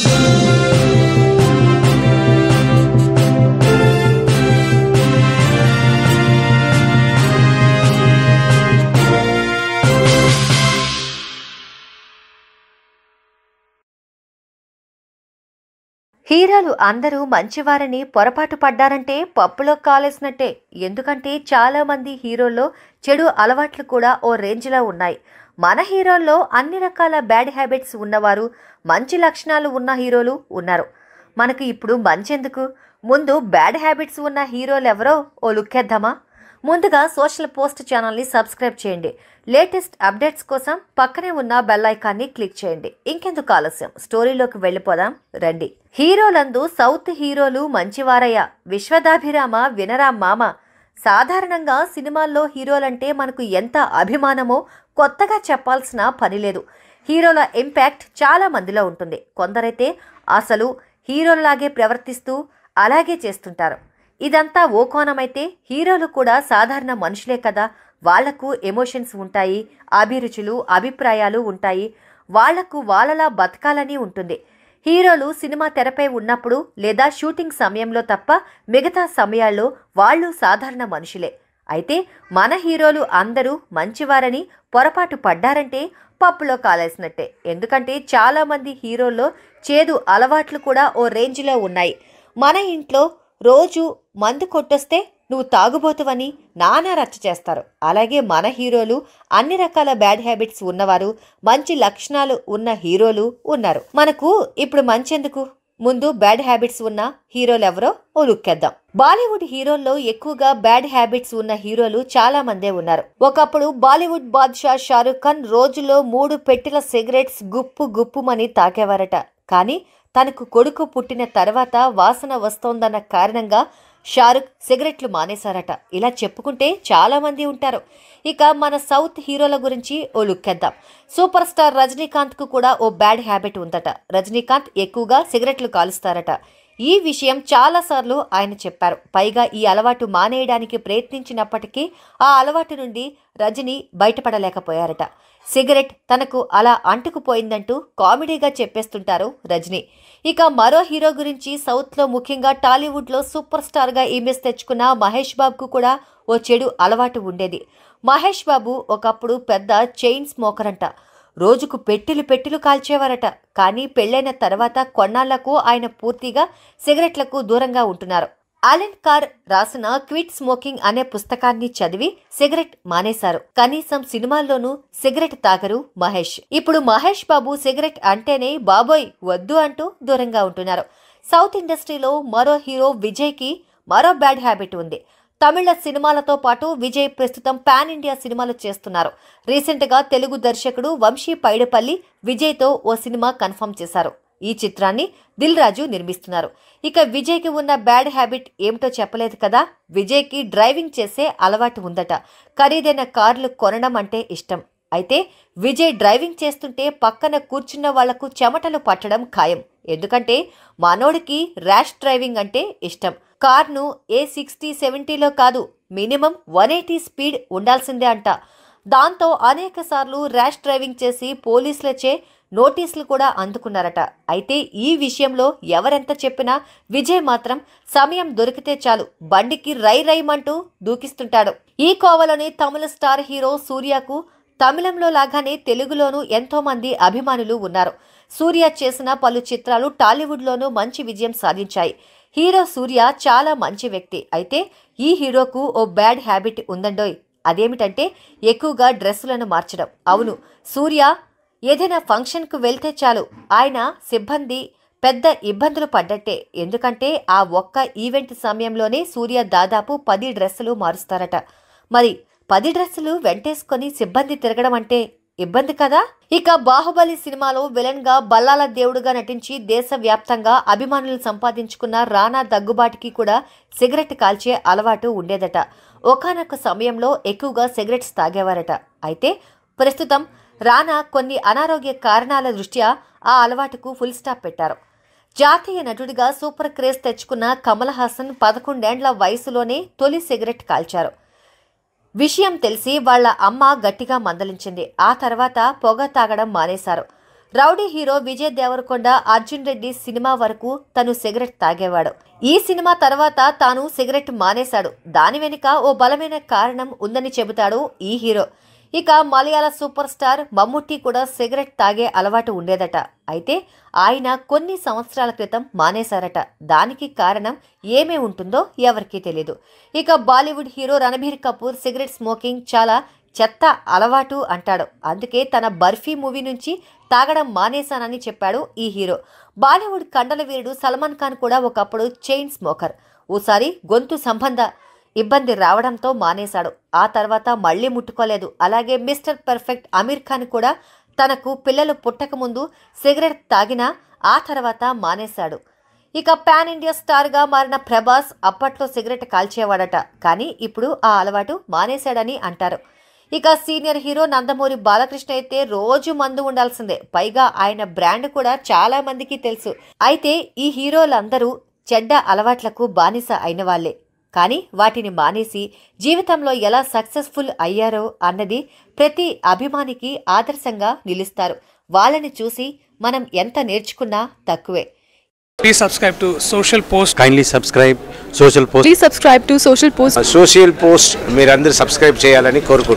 Thank you. హీరోలు అందరూ మంచివారని పొరపాటు పడ్డారంటే పప్పులో కాలేసినట్టే ఎందుకంటే చాలామంది హీరోల్లో చెడు అలవాట్లు కూడా ఓ రేంజ్లో ఉన్నాయి మన హీరోల్లో అన్ని రకాల బ్యాడ్ హ్యాబిట్స్ ఉన్నవారు మంచి లక్షణాలు ఉన్న హీరోలు ఉన్నారు మనకు ఇప్పుడు మంచెందుకు ముందు బ్యాడ్ హ్యాబిట్స్ ఉన్న హీరోలు ఎవరో ఓ లుక్కేద్దామా ముందుగా సోషల్ పోస్ట్ ఛానల్ని సబ్స్క్రైబ్ చేయండి లేటెస్ట్ అప్డేట్స్ కోసం పక్కనే ఉన్న బెల్ ఐకాన్ని క్లిక్ చేయండి ఇంకెందుకు ఆలస్యం స్టోరీలోకి వెళ్ళిపోదాం రండి హీరోలందు సౌత్ హీరోలు మంచివారయ్య విశ్వదాభిరామ వినరా మామ సాధారణంగా సినిమాల్లో హీరోలంటే మనకు ఎంత అభిమానమో కొత్తగా చెప్పాల్సిన పని లేదు హీరోల ఇంపాక్ట్ చాలా మందిలో ఉంటుంది కొందరైతే అసలు హీరోల్లాగే ప్రవర్తిస్తూ అలాగే చేస్తుంటారు ఇదంతా ఓ కోణమైతే హీరోలు కూడా సాధారణ మనుషులే కదా వాళ్లకు ఎమోషన్స్ ఉంటాయి అభిరుచులు అభిప్రాయాలు ఉంటాయి వాళ్లకు వాళ్ళలా బతకాలని ఉంటుంది హీరోలు సినిమా తెరపై ఉన్నప్పుడు లేదా షూటింగ్ సమయంలో తప్ప మిగతా సమయాల్లో వాళ్ళు సాధారణ మనుషులే అయితే మన హీరోలు అందరూ మంచివారని పొరపాటు పడ్డారంటే పప్పులో కాలేసినట్టే ఎందుకంటే చాలామంది హీరోల్లో చేదు అలవాట్లు కూడా ఓ రేంజ్లో ఉన్నాయి మన ఇంట్లో రోజు మందు కొట్టొస్తే నువ్వు తాగుబోతువని నానా రచ్చ చేస్తారు అలాగే మన హీరోలు అన్ని రకాల బ్యాడ్ హ్యాబిట్స్ ఉన్నవారు మంచి లక్షణాలు ఉన్న హీరోలు ఉన్నారు మనకు ఇప్పుడు మంచెందుకు ముందు బ్యాడ్ హ్యాబిట్స్ ఉన్న హీరోలు ఎవరో ఓ లుక్కేద్దాం బాలీవుడ్ హీరోల్లో ఎక్కువగా బ్యాడ్ హ్యాబిట్స్ ఉన్న హీరోలు చాలా మందే ఉన్నారు ఒకప్పుడు బాలీవుడ్ బాద్షా షారుఖ్ ఖాన్ రోజులో మూడు పెట్టెల సిగరెట్స్ గుప్పు గుప్పుమని తాకేవారట కానీ తనకు కొడుకు పుట్టిన తర్వాత వాసన వస్తోందన్న కారణంగా షారుఖ్ సిగరెట్లు మానేశారట ఇలా చెప్పుకుంటే చాలామంది ఉంటారు ఇక మన సౌత్ హీరోల గురించి ఓ లుక్కేద్దాం సూపర్ స్టార్ రజనీకాంత్కు కూడా ఓ బ్యాడ్ హ్యాబిట్ ఉందట రజనీకాంత్ ఎక్కువగా సిగరెట్లు కాలుస్తారట ఈ విషయం చాలాసార్లు ఆయన చెప్పారు పైగా ఈ అలవాటు మానేయడానికి ప్రయత్నించినప్పటికీ ఆ అలవాటు నుండి రజని బయటపడలేకపోయారట సిగరెట్ తనకు అలా అంటుకుపోయిందంటూ కామెడీగా చెప్పేస్తుంటారు రజని ఇక మరో హీరో గురించి సౌత్లో ముఖ్యంగా టాలీవుడ్లో సూపర్ స్టార్గా ఇమేజ్ తెచ్చుకున్న మహేష్ బాబుకు కూడా ఓ చెడు అలవాటు ఉండేది మహేష్ బాబు ఒకప్పుడు పెద్ద చైన్ స్మోకర్ అంట రోజుకు పెట్టెలు పెట్టెలు కాల్చేవారట కానీ పెళ్ళైన తర్వాత కొన్నాళ్లకు ఆయన పూర్తిగా సిగరెట్లకు దూరంగా ఉంటున్నారు ఆలెన్ కార్ రాసిన క్విట్ స్మోకింగ్ అనే పుస్తకాన్ని చదివి సిగరెట్ మానేశారు కనీసం సినిమాల్లోనూ సిగరెట్ తాగరు మహేష్ ఇప్పుడు మహేష్ బాబు సిగరెట్ అంటేనే బాబోయ్ వద్దు అంటూ దూరంగా ఉంటున్నారు సౌత్ ఇండస్ట్రీలో మరో హీరో విజయ్కి మరో బ్యాడ్ హ్యాబిట్ ఉంది తమిళ సినిమాలతో పాటు విజయ్ ప్రస్తుతం పాన్ ఇండియా సినిమాలు చేస్తున్నారు రీసెంట్గా తెలుగు దర్శకుడు వంశీ పైడపల్లి విజయ్తో ఓ సినిమా కన్ఫర్మ్ చేశారు ఈ చిత్రాన్ని దిల్ రాజు నిర్మిస్తున్నారు ఇక విజయ్కి ఉన్న బ్యాడ్ హ్యాబిట్ ఏమిటో చెప్పలేదు కదా విజయ్కి డ్రైవింగ్ చేసే అలవాటు ఉందట ఖరీదైన కార్లు కొనడం అంటే ఇష్టం అయితే విజయ్ డ్రైవింగ్ చేస్తుంటే పక్కన కూర్చున్న వాళ్లకు చెమటలు పట్టడం ఖాయం ఎందుకంటే మనోడికి ర్యాష్ డ్రైవింగ్ అంటే ఇష్టం కార్ను ఏ సిక్స్టీ సెవెంటీలో కాదు మినిమం వన్ ఎయిటీ స్పీడ్ ఉండాల్సిందే అంట దాంతో అనేక సార్లు ర్యాష్ డ్రైవింగ్ చేసి పోలీసులచే నోటీసులు కూడా అందుకున్నారట అయితే ఈ విషయంలో ఎవరెంత చెప్పినా విజయ్ మాత్రం సమయం దొరికితే చాలు బండికి రై రైమంటూ దూకిస్తుంటాడు ఈ కోవలోని తమిళ స్టార్ హీరో సూర్యకు తమిళంలో లాగానే తెలుగులోనూ ఎంతోమంది అభిమానులు ఉన్నారు సూర్య చేసిన పలు చిత్రాలు టాలీవుడ్లోనూ మంచి విజయం సాధించాయి హీరో సూర్య చాలా మంచి వ్యక్తి అయితే ఈ హీరోకు ఓ బ్యాడ్ హ్యాబిట్ ఉందండోయ్ అదేమిటంటే ఎక్కువగా డ్రెస్సులను మార్చడం అవును సూర్య ఏదైనా ఫంక్షన్కు వెళ్తే చాలు ఆయన సిబ్బంది పెద్ద ఇబ్బందులు పడ్డట్టే ఎందుకంటే ఆ ఒక్క ఈవెంట్ సమయంలోనే సూర్య దాదాపు పది డ్రెస్సులు మారుస్తారట మరి పది డ్రెస్సులు వెంటేసుకొని సిబ్బంది తిరగడం అంటే ఇబ్బంది కదా ఇక బాహుబలి సినిమాలో విలన్ గా బల్లాల దేవుడుగా నటించి దేశవ్యాప్తంగా అభిమానులు సంపాదించుకున్న రానా దగ్గుబాటికి కూడా సిగరెట్ కాల్చే అలవాటు ఉండేదట ఒకనొక సమయంలో ఎక్కువగా సిగరెట్స్ తాగేవారట అయితే ప్రస్తుతం రానా కొన్ని అనారోగ్య కారణాల దృష్ట్యా ఆ అలవాటుకు ఫుల్ స్టాప్ పెట్టారు జాతీయ నటుడిగా సూపర్ క్రేజ్ తెచ్చుకున్న కమల్ హాసన్ పదకొండేండ్ల వయసులోనే తొలి సిగరెట్ కాల్చారు విషయం తెలిసి వాళ్ల అమ్మ గట్టిగా మందలించింది ఆ తర్వాత పొగ తాగడం మానేశారు rowdy hero Vijay Deverakonda Arjun Reddy cinema వరకు తను సిగరెట్ తాగేవాడు ఈ సినిమా తర్వాత తాను సిగరెట్ మానేశాడు దాని వెనుక ఓ బలమైన కారణం ఉందని చెబుతాడు ఈ హీరో ఇక మలయాళ సూపర్ స్టార్ మమ్ముట్టి కూడా సిగరెట్ తాగే అలవాటు ఉండేదట అయితే ఆయన కొన్ని సంవత్సరాల క్రితం మానేశారట దానికి కారణం ఏమే ఉంటుందో ఎవరికీ తెలియదు ఇక Bollywood hero Ranbir Kapoor cigarette smoking చాలా చెత్త అలవాటు అంటాడు అందుకే తన బర్ఫీ మూవీ నుంచి తాగడం మానేశానని చెప్పాడు ఈ హీరో బాలీవుడ్ కండల వీరుడు సల్మాన్ ఖాన్ కూడా ఒకప్పుడు చైన్ స్మోకర్ ఓసారి గొంతు సంబంధ ఇబ్బంది రావడంతో మానేశాడు ఆ తర్వాత మళ్ళీ ముట్టుకోలేదు అలాగే మిస్టర్ పర్ఫెక్ట్ అమీర్ ఖాన్ కూడా తనకు పిల్లలు పుట్టకముందు సిగరెట్ తాగినా ఆ తర్వాత మానేశాడు ఇక పాన్ ఇండియా స్టార్గా మారిన ప్రభాస్ అప్పట్లో సిగరెట్ కాల్చేవాడట కానీ ఇప్పుడు ఆ అలవాటు మానేశాడని అంటారు ఇక సీనియర్ హీరో నందమూరి బాలకృష్ణ అయితే రోజు మందు ఉండాల్సిందే పైగా ఆయన బ్రాండ్ కూడా చాలా మందికి తెలుసు అయితే ఈ హీరోలందరూ చెడ్డ అలవాట్లకు బానిస అయిన వాళ్ళే కానీ వాటిని మానేసి జీవితంలో ఎలా సక్సెస్ఫుల్ అయ్యారో అన్నది ప్రతి అభిమానికి ఆదర్శంగా నిలుస్తారు వాళ్ళని చూసి మనం ఎంత నేర్చుకున్నా తక్కువే సోషల్ పోస్ట్ మీరు అందరు సబ్స్క్రైబ్ చేయాలని కోరుకుంటాను